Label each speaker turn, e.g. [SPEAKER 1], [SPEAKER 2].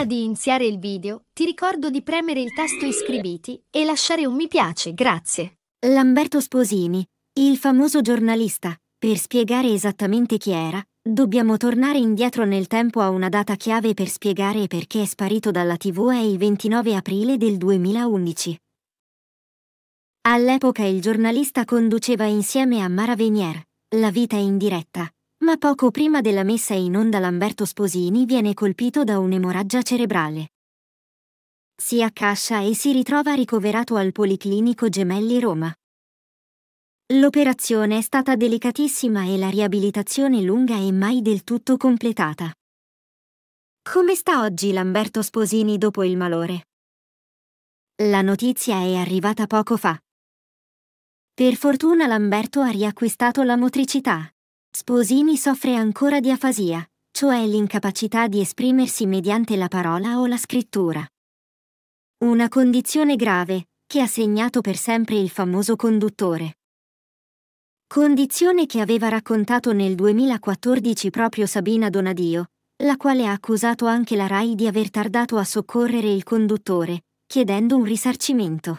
[SPEAKER 1] Prima di iniziare il video, ti ricordo di premere il tasto iscriviti e lasciare un mi piace, grazie. Lamberto Sposini, il famoso giornalista, per spiegare esattamente chi era, dobbiamo tornare indietro nel tempo a una data chiave per spiegare perché è sparito dalla TV è il 29 aprile del 2011. All'epoca il giornalista conduceva insieme a Mara Venier, La vita in diretta, ma poco prima della messa in onda Lamberto Sposini viene colpito da un'emorragia cerebrale. Si accascia e si ritrova ricoverato al Policlinico Gemelli Roma. L'operazione è stata delicatissima e la riabilitazione lunga e mai del tutto completata. Come sta oggi Lamberto Sposini dopo il malore? La notizia è arrivata poco fa. Per fortuna Lamberto ha riacquistato la motricità. Sposini soffre ancora di afasia, cioè l'incapacità di esprimersi mediante la parola o la scrittura. Una condizione grave, che ha segnato per sempre il famoso conduttore. Condizione che aveva raccontato nel 2014 proprio Sabina Donadio, la quale ha accusato anche la RAI di aver tardato a soccorrere il conduttore, chiedendo un risarcimento.